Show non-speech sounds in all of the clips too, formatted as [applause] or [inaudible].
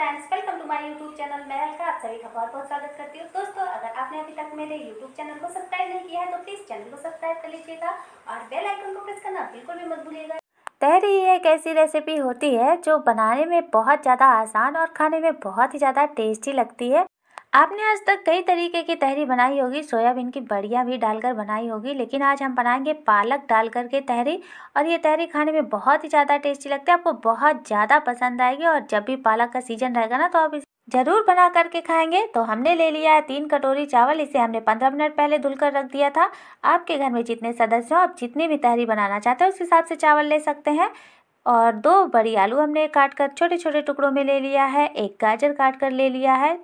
friends welcome to my YouTube channel मैं अलका आप सभी का बहुत बहुत स्वागत करती हूँ दोस्तों अगर आपने अभी तक मेरे यूट्यूब चैनल को सब्सक्राइब नहीं किया है तो प्लीज़ चैनल को सब्सक्राइब कर लीजिएगा और बेल आइकन को प्रेस करना बिल्कुल भी मत भूलिएगा तहरी एक ऐसी रेसिपी होती है जो बनाने में बहुत ज़्यादा आसान और खाने में बहुत ही ज़्यादा टेस्टी लगती है आपने आज तक कई तरीके की तहरी बनाई होगी सोयाबीन की बढ़िया भी डालकर बनाई होगी लेकिन आज हम बनाएंगे पालक डालकर के तहरी और ये तहरी खाने में बहुत ही ज़्यादा टेस्टी लगती है आपको बहुत ज़्यादा पसंद आएगी और जब भी पालक का सीजन रहेगा ना तो आप इस ज़रूर बना करके खाएंगे तो हमने ले लिया है तीन कटोरी चावल इसे हमने पंद्रह मिनट पहले कर रख दिया था आपके घर में जितने सदस्य हों आप जितनी भी तहरी बनाना चाहते हैं उस हिसाब से चावल ले सकते हैं और दो बड़ी आलू हमने काट कर छोटे छोटे टुकड़ों में ले लिया है एक गाजर काट कर ले लिया है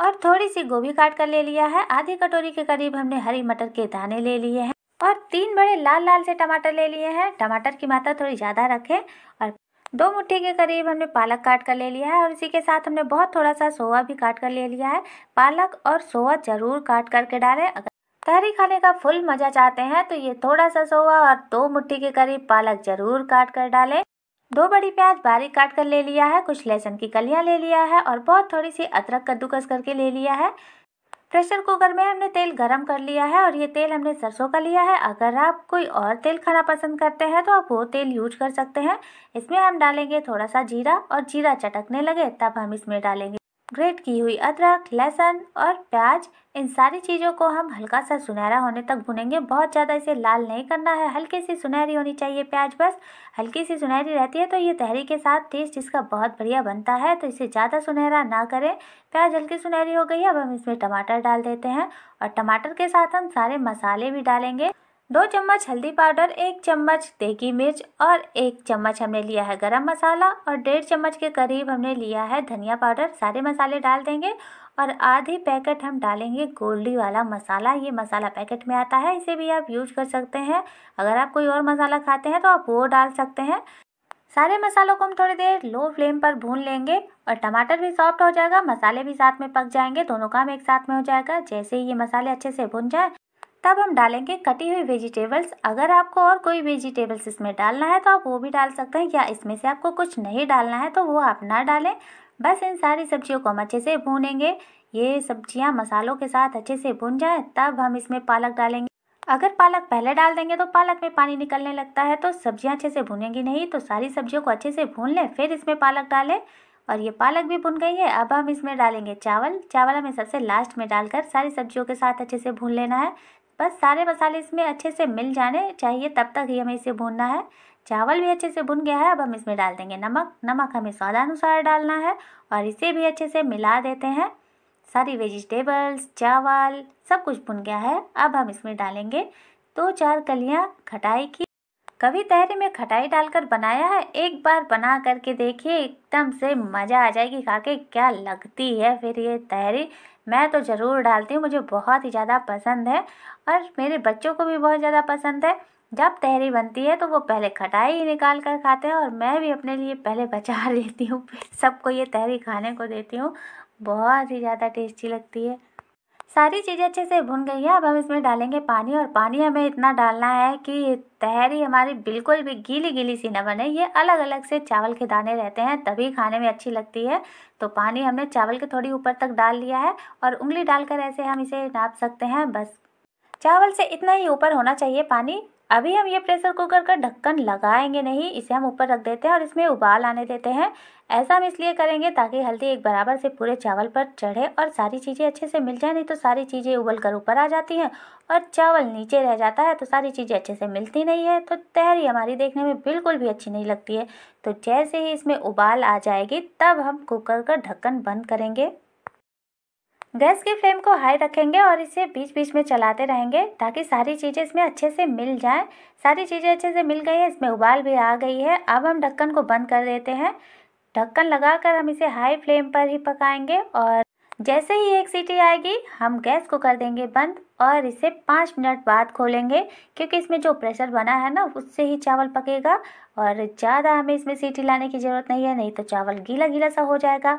और थोड़ी सी गोभी काट कर ले लिया है आधी कटोरी के करीब हमने हरी मटर के दाने ले लिए हैं और तीन बड़े लाल लाल से टमाटर ले लिए हैं टमाटर की मात्रा थोड़ी ज़्यादा रखें और दो मुट्ठी के करीब हमने पालक काट कर ले लिया है और इसी के साथ हमने बहुत थोड़ा सा सोवा भी काट कर ले लिया है पालक और सोवा ज़रूर काट करके डालें अगर तहरी खाने का फुल मज़ा चाहते हैं तो ये थोड़ा सा सोवा और दो मुट्ठी के करीब पालक ज़रूर काट कर डालें दो बड़ी प्याज बारीक काट कर ले लिया है कुछ लहसुन की कलियां ले लिया है और बहुत थोड़ी सी अदरक कद्दूकस करके ले लिया है प्रेशर कुकर में हमने तेल गरम कर लिया है और ये तेल हमने सरसों का लिया है अगर आप कोई और तेल खाना पसंद करते हैं तो आप वो तेल यूज कर सकते हैं इसमें हम डालेंगे थोड़ा सा जीरा और जीरा चटकने लगे तब हम इसमें डालेंगे ग्रेट की हुई अदरक लहसुन और प्याज इन सारी चीज़ों को हम हल्का सा सुनहरा होने तक भुनेंगे बहुत ज़्यादा इसे लाल नहीं करना है हल्की सी सुनहरी होनी चाहिए प्याज बस हल्की सी सुनहरी रहती है तो ये तहरी के साथ टेस्ट इसका बहुत बढ़िया बनता है तो इसे ज़्यादा सुनहरा ना करें प्याज हल्की सुनहरी हो गई अब हम इसमें टमाटर डाल देते हैं और टमाटर के साथ हम सारे मसाले भी डालेंगे दो चम्मच हल्दी पाउडर एक चम्मच देगी मिर्च और एक चम्मच हमने लिया है गरम मसाला और डेढ़ चम्मच के करीब हमने लिया है धनिया पाउडर सारे मसाले डाल देंगे और आधी पैकेट हम डालेंगे गोल्डी वाला मसाला ये मसाला पैकेट में आता है इसे भी आप यूज कर सकते हैं अगर आप कोई और मसाला खाते हैं तो आप वो डाल सकते हैं सारे मसालों को हम थोड़ी देर लो फ्लेम पर भून लेंगे और टमाटर भी सॉफ्ट हो जाएगा मसाले भी साथ में पक जाएंगे दोनों काम एक साथ में हो जाएगा जैसे ही ये मसाले अच्छे से भुन जाए तब हम डालेंगे कटी हुई वेजिटेबल्स अगर आपको और कोई वेजिटेबल्स इसमें डालना है तो आप वो भी डाल सकते हैं या इसमें से आपको कुछ नहीं डालना है तो वो आप ना डालें बस इन सारी सब्जियों को हम अच्छे से भूनेंगे ये सब्जियां मसालों के साथ अच्छे से भून जाए तब हम इसमें पालक डालेंगे अगर पालक पहले डाल देंगे तो पालक में पानी निकलने लगता है तो सब्जियाँ अच्छे से भूनेंगी नहीं तो सारी सब्जियों को अच्छे से भून लें फिर इसमें पालक डालें और ये पालक भी भुन गई है अब हम इसमें डालेंगे चावल चावल हमें सबसे लास्ट में डालकर सारी सब्जियों के साथ अच्छे से भून लेना है बस सारे मसाले इसमें अच्छे से मिल जाने चाहिए तब तक ही हमें इसे भूनना है चावल भी अच्छे से भुन गया है अब हम इसमें डाल देंगे नमक नमक हमें स्वादानुसार डालना है और इसे भी अच्छे से मिला देते हैं सारी वेजिटेबल्स चावल सब कुछ भुन गया है अब हम इसमें डालेंगे दो तो चार कलियाँ खटाई की कभी तहरी में खटाई डालकर बनाया है एक बार बना करके देखिए एकदम से मज़ा आ जाएगी खा के क्या लगती है फिर ये तहरी मैं तो ज़रूर डालती हूँ मुझे बहुत ही ज़्यादा पसंद है और मेरे बच्चों को भी बहुत ज़्यादा पसंद है जब तहरी बनती है तो वो पहले खटाई ही निकाल कर खाते हैं और मैं भी अपने लिए पहले बचा [laughs] लेती हूँ फिर सबको ये तहरी खाने को देती हूँ बहुत ही ज़्यादा टेस्टी लगती है सारी चीज़ें अच्छे से भुन गई है अब हम इसमें डालेंगे पानी और पानी हमें इतना डालना है कि तहरी हमारी बिल्कुल भी गीली गीली सी न बने ये अलग अलग से चावल के दाने रहते हैं तभी खाने में अच्छी लगती है तो पानी हमने चावल के थोड़ी ऊपर तक डाल लिया है और उंगली डालकर ऐसे हम इसे नाप सकते हैं बस चावल से इतना ही ऊपर होना चाहिए पानी अभी हम ये प्रेशर कुकर का ढक्कन लगाएंगे नहीं इसे हम ऊपर रख देते हैं और इसमें उबाल आने देते हैं ऐसा हम इसलिए करेंगे ताकि हल्दी एक बराबर से पूरे चावल पर चढ़े और सारी चीज़ें अच्छे से मिल जाए नहीं तो सारी चीज़ें उबल कर ऊपर आ जाती हैं और चावल नीचे रह जाता है तो सारी चीज़ें अच्छे से मिलती नहीं है तो तहरी हमारी देखने में बिल्कुल भी अच्छी नहीं लगती है तो जैसे ही इसमें उबाल आ जाएगी तब हम कुकर का ढक्कन बंद करेंगे गैस की फ्लेम को हाई रखेंगे और इसे बीच बीच में चलाते रहेंगे ताकि सारी चीज़ें इसमें अच्छे से मिल जाएं सारी चीज़ें अच्छे से मिल गई हैं इसमें उबाल भी आ गई है अब हम ढक्कन को बंद कर देते हैं ढक्कन लगाकर हम इसे हाई फ्लेम पर ही पकाएंगे और जैसे ही एक सीटी आएगी हम गैस को कर देंगे बंद और इसे पाँच मिनट बाद खोलेंगे क्योंकि इसमें जो प्रेशर बना है ना उससे ही चावल पकेगा और ज़्यादा हमें इसमें सीटी लाने की ज़रूरत नहीं है नहीं तो चावल गीला गीला सा हो जाएगा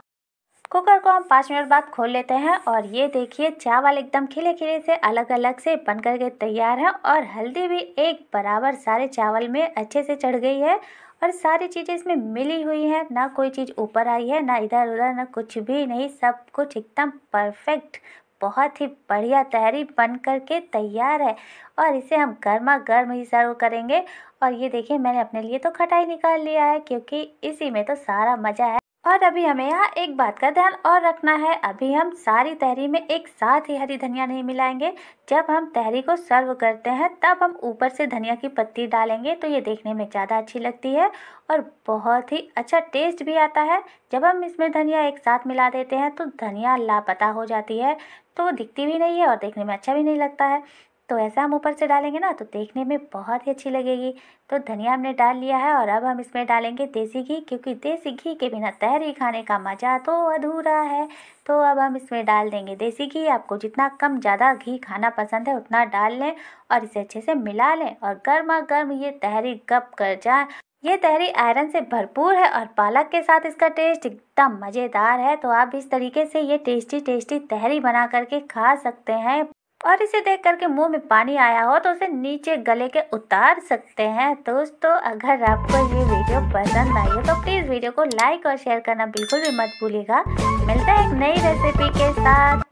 कुकर को हम पाँच मिनट बाद खोल लेते हैं और ये देखिए चावल एकदम खिले खिले से अलग अलग से बन करके तैयार है और हल्दी भी एक बराबर सारे चावल में अच्छे से चढ़ गई है और सारी चीज़ें इसमें मिली हुई हैं ना कोई चीज़ ऊपर आई है ना इधर उधर ना कुछ भी नहीं सब कुछ एकदम परफेक्ट बहुत ही बढ़िया तहरी बन कर के तैयार है और इसे हम गर्मा गर्म ही सर्व करेंगे और ये देखिए मैंने अपने लिए तो खटाई निकाल लिया है क्योंकि इसी में तो सारा मज़ा है और अभी हमें यहाँ एक बात का ध्यान और रखना है अभी हम सारी तहरी में एक साथ ही हरी धनिया नहीं मिलाएंगे जब हम तहरी को सर्व करते हैं तब हम ऊपर से धनिया की पत्ती डालेंगे तो ये देखने में ज़्यादा अच्छी लगती है और बहुत ही अच्छा टेस्ट भी आता है जब हम इसमें धनिया एक साथ मिला देते हैं तो धनिया लापता हो जाती है तो दिखती भी नहीं है और देखने में अच्छा भी नहीं लगता है तो ऐसा हम ऊपर से डालेंगे ना तो देखने में बहुत ही अच्छी लगेगी तो धनिया हमने डाल लिया है और अब हम इसमें डालेंगे देसी घी क्योंकि देसी घी के बिना तहरी खाने का मज़ा तो अधूरा है तो अब हम इसमें डाल देंगे देसी घी आपको जितना कम ज़्यादा घी खाना पसंद है उतना डाल लें और इसे अच्छे से मिला लें और गर्मा गर्म ये तहरी गप कर जाए ये तहरी आयरन से भरपूर है और पालक के साथ इसका टेस्ट एकदम मज़ेदार है तो आप इस तरीके से ये टेस्टी टेस्टी तहरी बना करके खा सकते हैं और इसे देख करके मुंह में पानी आया हो तो उसे नीचे गले के उतार सकते हैं दोस्तों अगर आपको ये वीडियो पसंद आई हो तो प्लीज़ वीडियो को लाइक और शेयर करना बिल्कुल भी मत भूलिएगा मिलता है एक नई रेसिपी के साथ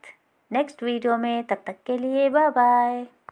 नेक्स्ट वीडियो में तब तक, तक के लिए बाय बाय